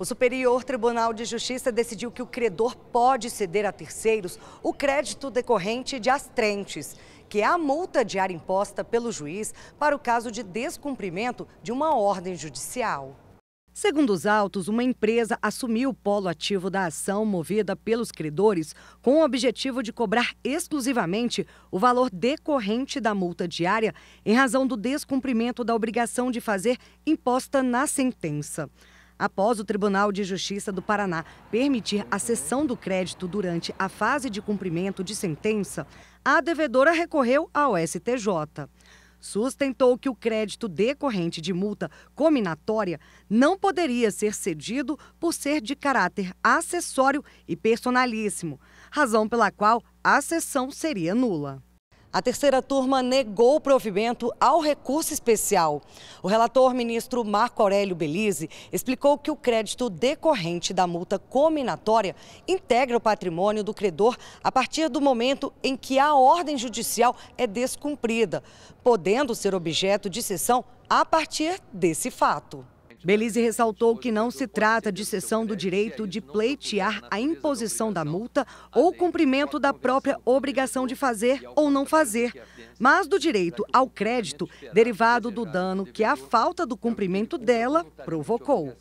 O Superior Tribunal de Justiça decidiu que o credor pode ceder a terceiros o crédito decorrente de astrentes, que é a multa diária imposta pelo juiz para o caso de descumprimento de uma ordem judicial. Segundo os autos, uma empresa assumiu o polo ativo da ação movida pelos credores com o objetivo de cobrar exclusivamente o valor decorrente da multa diária em razão do descumprimento da obrigação de fazer imposta na sentença após o Tribunal de Justiça do Paraná permitir a cessão do crédito durante a fase de cumprimento de sentença, a devedora recorreu ao STJ. Sustentou que o crédito decorrente de multa combinatória não poderia ser cedido por ser de caráter acessório e personalíssimo, razão pela qual a cessão seria nula. A terceira turma negou o provimento ao recurso especial. O relator ministro Marco Aurélio Belize explicou que o crédito decorrente da multa combinatória integra o patrimônio do credor a partir do momento em que a ordem judicial é descumprida, podendo ser objeto de sessão a partir desse fato. Belize ressaltou que não se trata de cessão do direito de pleitear a imposição da multa ou cumprimento da própria obrigação de fazer ou não fazer, mas do direito ao crédito derivado do dano que a falta do cumprimento dela provocou.